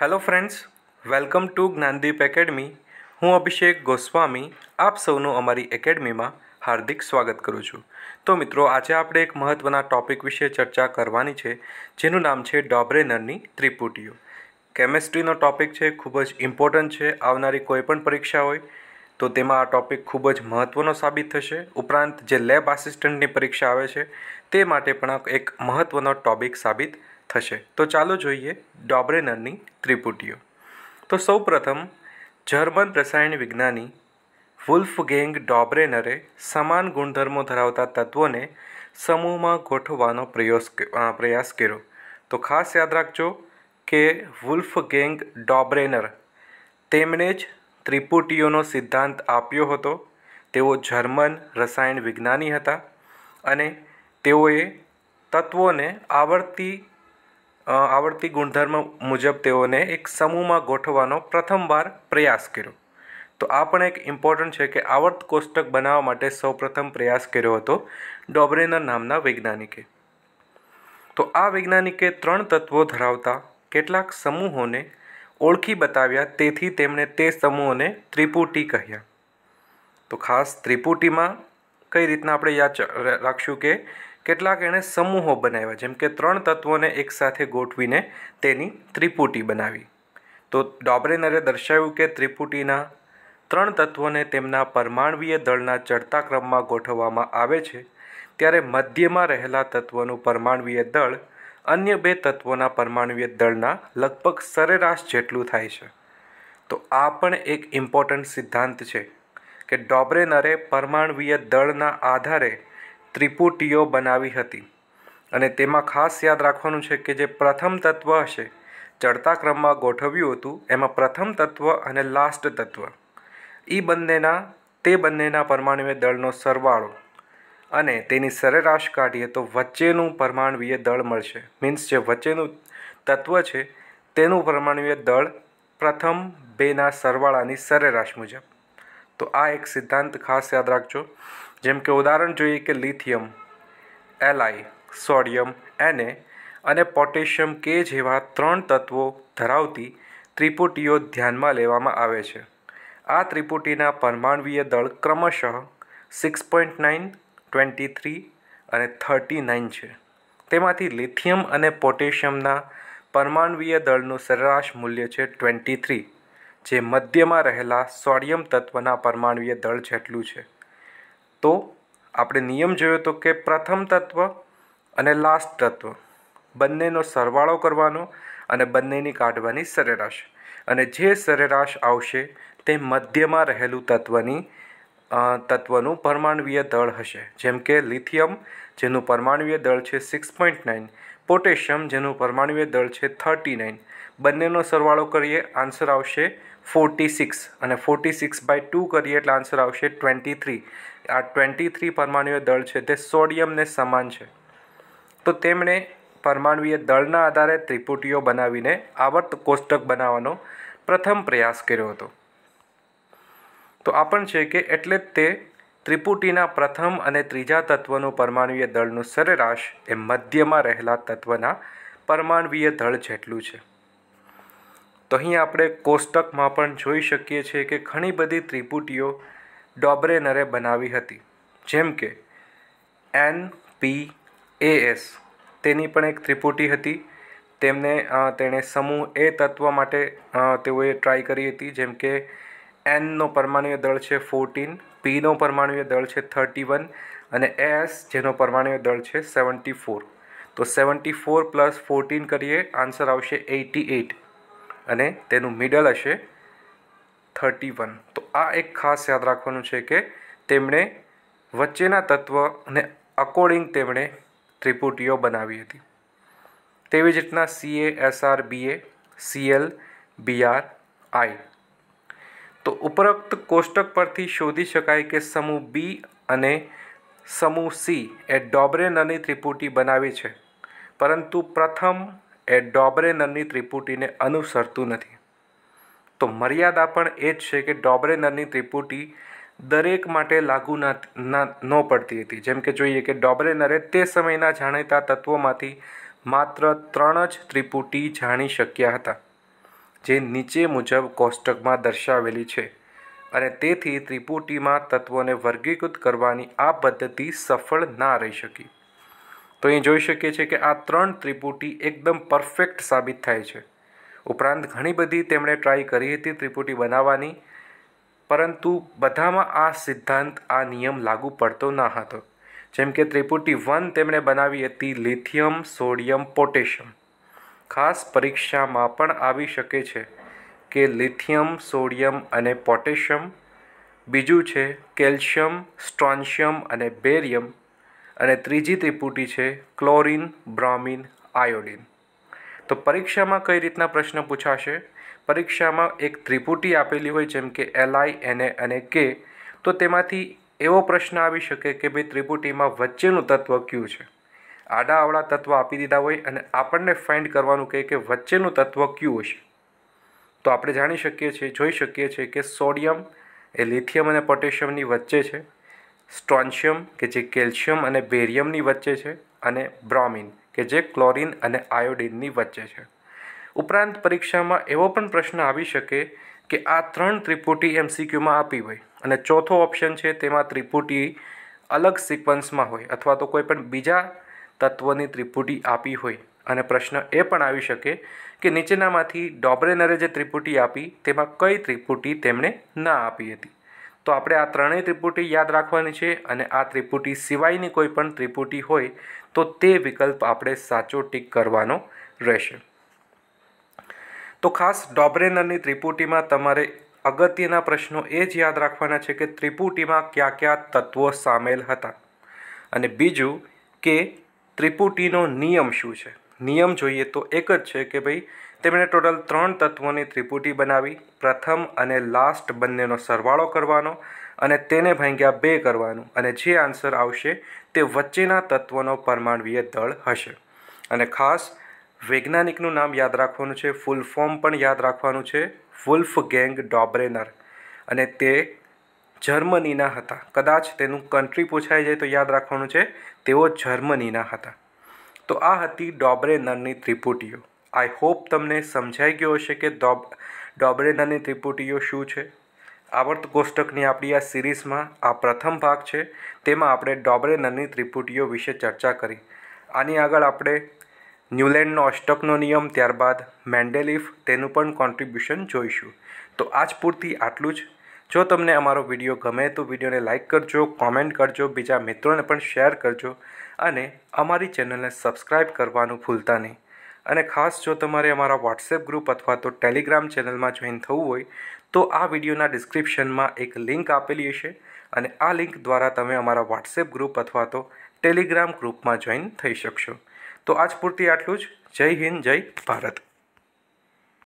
hello friends welcome to Gyandeep Academy હું અભિષેક ગોસ્વામી આપ સૌનું અમારી એકેડમીમાં હાર્દિક સ્વાગત કરું છું તો મિત્રો આજે આપણે એક મહત્ત્વના ટોપિક વિશે ચર્ચા કરવાની છે જેનું નામ છે ડોબ્રેનરની ત્રિપુટીઓ કેમેસ્ટ્રીનો ટોપિક છે ખૂબ જ ઇમ્પોર્ટન્ટ છે આવનારી કોઈપણ પરીક્ષા હોય તો તેમાં આ ટૉપિક ખૂબ જ મહત્ત્વનો સાબિત થશે ઉપરાંત જે લેબ આસિસ્ટન્ટની પરીક્ષા આવે છે તે માટે પણ આ એક મહત્ત્વનો ટોપિક સાબિત થશે તો ચાલો જોઈએ ડોબ્રેનરની ત્રિપુટીઓ તો સૌપ્રથમ જર્મન રસાયણ વિજ્ઞાની વુલ્ફગેંગ ડોબ્રેનરે સમાન ગુણધર્મો ધરાવતા તત્વોને સમૂહમાં ગોઠવવાનો પ્રયાસ કર્યો તો ખાસ યાદ રાખજો કે વુલ્ફગેંગ ડોબ્રેનર તેમણે જ ત્રિપુટીઓનો સિદ્ધાંત આપ્યો હતો તેઓ જર્મન રસાયણ વિજ્ઞાની હતા અને તેઓએ તત્વોને આવર્તી આવડતી ગુણધર્મ મુજબ તેઓને એક સમૂહમાં ગોઠવવાનો પ્રથમવાર પ્રયાસ કર્યો તો આ પણ એક ઇમ્પોર્ટન્ટ છે કે આવર્ત કોષ્ટક બનાવવા માટે સૌપ્રથમ પ્રયાસ કર્યો હતો ડોબરેનર નામના વૈજ્ઞાનિકે તો આ વૈજ્ઞાનિકે ત્રણ તત્વો ધરાવતા કેટલાક સમૂહોને ઓળખી બતાવ્યા તેથી તેમણે તે સમૂહોને ત્રિપુટી કહ્યા તો ખાસ ત્રિપુટીમાં કઈ રીતના આપણે યાદ રાખશું કે કેટલાક એણે સમૂહો બનાવ્યા જેમ કે ત્રણ તત્વોને એકસાથે ગોઠવીને તેની ત્રિપુટી બનાવી તો ડોબરેનરે દર્શાવ્યું કે ત્રિપુટીના ત્રણ તત્વોને તેમના પરમાણવીય દળના ચડતા ક્રમમાં ગોઠવવામાં આવે છે ત્યારે મધ્યમાં રહેલા તત્વોનું પરમાણવીય દળ અન્ય બે તત્વોના પરમાણવીય દળના લગભગ સરેરાશ જેટલું થાય છે તો આ પણ એક ઇમ્પોર્ટન્ટ સિદ્ધાંત છે કે ડોબ્રેનરે પરમાણવીય દળના આધારે ત્રિપુટીઓ બનાવી હતી અને તેમાં ખાસ યાદ રાખવાનું છે કે જે પ્રથમ તત્વ હશે ચડતા ક્રમમાં ગોઠવ્યું હતું એમાં પ્રથમ તત્વ અને લાસ્ટ તત્વ એ બંનેના તે બંનેના પરમાણુય દળનો સરવાળો અને તેની સરેરાશ કાઢીએ તો વચ્ચેનું પરમાણુય દળ મળશે મીન્સ જે વચ્ચેનું તત્વ છે તેનું પરમાણુય દળ પ્રથમ બેના સરવાળાની સરેરાશ મુજબ તો આ એક સિદ્ધાંત ખાસ યાદ રાખજો જેમ કે ઉદાહરણ જોઈએ કે લિથિયમ એલઆઈ સોડિયમ એને અને પોટેશિયમ કે જેવા ત્રણ તત્વો ધરાવતી ત્રિપુટીઓ ધ્યાનમાં લેવામાં આવે છે આ ત્રિપુટીના પરમાણવીય દળ ક્રમશઃ six point nine twenty three અને થર્ટી નાઇન છે તેમાંથી લિથિયમ અને પોટેશિયમના પરમાણવીય દળનું સરેરાશ મૂલ્ય છે ટ્વેન્ટી થ્રી જે મધ્યમાં રહેલા સોડિયમ તત્વના પરમાણવીય દળ જેટલું છે તો આપણે નિયમ જોયો તો કે પ્રથમ તત્વ અને લાસ્ટ તત્વ બંનેનો સરવાળો કરવાનો અને બંનેની કાઢવાની સરેરાશ અને જે સરેરાશ આવશે તે મધ્યમાં રહેલું તત્વની તત્વનું પરમાણવીય દળ હશે જેમ કે લિથિયમ જેનું પરમાણવીય દળ છે સિક્સ પોઈન્ટ નાઇન પોટેશિયમ જેનું પરમાણવીય દળ છે થર્ટી નાઇન બંનેનો સરવાળો કરીએ આન્સર આવશે ફોર્ટી સિક્સ અને ફોર્ટી સિક્સ બાય ટુ કરીએ એટલે આન્સર આવશે ટ્વેન્ટી થ્રી આ ટ્વેન્ટી થ્રી પરમાણુય દળ છે તે સોડિયમને સમાન છે તો તેમણે પરમાણુય દળના આધારે ત્રિપુટીઓ બનાવીને આવર્ત કોષ્ટક બનાવવાનો પ્રથમ પ્રયાસ કર્યો હતો તો આ પણ છે કે એટલે જ તે ત્રિપુટીના પ્રથમ અને ત્રીજા તત્વનું પરમાણુય દળનું સરેરાશ એ મધ્યમાં રહેલા તત્વના પરમાણુય દળ જેટલું છે તો અહીં આપણે કોષ્ટકમાં પણ જોઈ શકીએ છીએ કે ઘણી બધી ત્રિપુટીઓ ડોબરેનરે બનાવી હતી જેમ કે એન પી એ એસ તેની પણ એક ત્રિપુટી હતી તેમને તેણે સમૂહ એ તત્વ માટે તેઓએ ટ્રાય કરી હતી જેમ કે એનનો પરમાણુય દળ છે ફોર્ટીન પીનો પરમાણુય દળ છે થર્ટી વન અને એસ જેનો પરમાણુય દળ છે સેવન્ટી ફોર તો સેવન્ટી ફોર પ્લસ ફોર્ટીન કરીએ આન્સર આવશે એટી એટ અને તેનું મિડલ હશે થર્ટી વન તો આ એક ખાસ યાદ રાખવાનું છે કે તેમણે વચ્ચેના તત્વને અકોર્ડિંગ તેમણે ત્રિપુટીઓ બનાવી હતી તેવી જ રીતના C A S CA SR BA CL BR I તો ઉપરોક્ત કોષ્ટક પરથી શોધી શકાય કે સમૂહ બી અને સમૂહ સી એ ડોબરેનરની ત્રિપુટી બનાવી છે પરંતુ પ્રથમ એ ડોબરેનરની ત્રિપુટીને અનુસરતું નથી તો મર્યાદા પણ એ જ છે કે ડોબરેનરની ત્રિપુટી દરેક માટે લાગુ ના ન પડતી હતી જેમ કે જોઈએ કે ડોબરેનરે તે સમયના જાણીતા તત્વોમાંથી માત્ર ત્રણ જ ત્રિપુટી જાણી શક્યા હતા જે નીચે મુજબ કોષ્ટકમાં દર્શાવેલી છે અને તેથી ત્રિપુટીમાં તત્વોને વર્ગીકૃત કરવાની આ પદ્ધતિ સફળ ના રહી શકી તો અહીં જોઈ શકીએ છીએ કે આ ત્રણ ત્રિપુટી એકદમ પરફેક્ટ સાબિત થાય છે ઉપરાંત ઘણી બધી તેમણે ટ્રાય કરી હતી ત્રિપુટી બનાવવાની પરંતુ બધામાં આ સિદ્ધાંત આ નિયમ લાગુ પડતો ન હતો જેમ કે ત્રિપુટી વન તેમણે બનાવી હતી લિથિયમ સોડિયમ પોટેશિયમ ખાસ પરીક્ષામાં પણ આવી શકે છે કે લિથિયમ સોડિયમ અને પોટેશિયમ બીજું છે કેલ્શિયમ સ્ટ્રોન્શિયમ અને બેરિયમ અને ત્રીજી ત્રિપુટી છે ક્લોરિન બ્રોમિન આયોડિન તો પરીક્ષામાં કઈ રીતના પ્રશ્ન પૂછાશે પરીક્ષામાં એક ત્રિપુટી આપેલી હોય જેમ કે એલઆઈ એનએ અને કે તો તેમાંથી એવો પ્રશ્ન આવી શકે કે ભાઈ ત્રિપુટીમાં વચ્ચેનું તત્વ કયું છે આડા અવળા તત્વ આપી દીધા હોય અને આપણને ફાઇન્ડ કરવાનું કહે કે વચ્ચેનું તત્વ કયું હશે તો આપણે જાણી શકીએ છીએ જોઈ શકીએ છીએ કે સોડિયમ એ લિથિયમ અને પોટેશિયમની વચ્ચે છે સ્ટોન્શિયમ કે જે કેલ્શિયમ અને બેરિયમની વચ્ચે છે અને બ્રોમિન કે જે ક્લોરિન અને આયોડિનની વચ્ચે છે ઉપરાંત પરીક્ષામાં એવો પણ પ્રશ્ન આવી શકે કે આ ત્રણ ત્રિપુટી એમસીક્યુમાં આપી હોય અને ચોથો ઓપ્શન છે તેમાં ત્રિપુટી અલગ સિક્વન્સમાં હોય અથવા તો કોઈ પણ બીજા તત્વની ત્રિપુટી આપી હોય અને પ્રશ્ન એ પણ આવી શકે કે નીચેનામાંથી ડોબ્રેનરે જે ત્રિપુટી આપી તેમાં કઈ ત્રિપુટી તેમણે ના આપી હતી તો આપણે આ ત્રણેય ત્રિપુટી યાદ રાખવાની છે અને આ ત્રિપુટી સિવાયની કોઈ પણ ત્રિપુટી હોય તો તે વિકલ્પ આપણે સાચો ટીક કરવાનો રહેશે તો ખાસ ડોબરેનરની ત્રિપુટીમાં તમારે અગત્યના પ્રશ્નો એ જ યાદ રાખવાના છે કે ત્રિપુટીમાં કયા કયા તત્વો સામેલ હતા અને બીજું કે ત્રિપુટીનો નિયમ શું છે નિયમ જોઈએ તો એક જ છે કે ભાઈ તેમણે ટોટલ ત્રણ તત્વોની ત્રિપુટી બનાવી પ્રથમ અને લાસ્ટ બંનેનો સરવાળો કરવાનો અને તેને ભાંગ્યા બે કરવાનું અને જે આન્સર આવશે તે વચ્ચેના તત્વનો પરમાણવીય દળ હશે અને ખાસ વૈજ્ઞાનિકનું નામ યાદ રાખવાનું છે ફૂલ ફોર્મ પણ યાદ રાખવાનું છે વુલ્ફ ગેંગ ડોબ્રેનર અને તે જર્મનીના હતા કદાચ તેનું કન્ટ્રી પૂછાઈ જાય તો યાદ રાખવાનું છે તેઓ જર્મનીના હતા તો આ હતી ડોબરેનરની ત્રિપુટીઓ આઈ હોપ તમને સમજાઈ ગયો હશે કે ડોબ ડોબરેનરની ત્રિપુટીઓ શું છે આવર્ત કોષ્ટકની આપણી આ સિરીઝમાં આ પ્રથમ ભાગ છે તેમાં આપણે ડોબરેનરની ત્રિપુટીઓ વિશે ચર્ચા કરી આની આગળ આપણે ન્યુલેન્ડનો અષ્ટકનો નિયમ ત્યારબાદ મેન્ડેલિફ તેનું પણ કોન્ટ્રીબ્યુશન જોઈશું તો આજ પૂરતી આટલું જ જો તમને અમારો વિડીયો ગમે તો વિડીયોને લાઇક કરજો કોમેન્ટ કરજો બીજા મિત્રોને પણ શેર કરજો અને અમારી ચેનલને સબસ્ક્રાઇબ કરવાનું ભૂલતા નહીં અને ખાસ જો તમારે અમારા વોટ્સએપ ગ્રુપ અથવા તો ટેલિગ્રામ ચેનલમાં જોઈન થવું હોય તો આ વિડીયોના ડિસ્ક્રિપ્શનમાં એક લિંક આપેલી હશે અને આ લિંક દ્વારા તમે અમારા વોટ્સએપ ગ્રુપ અથવા તો ટેલિગ્રામ ગ્રુપમાં જોઈન થઈ શકશો તો આજ પૂરતી આટલું જ જય હિન્દ જય ભારત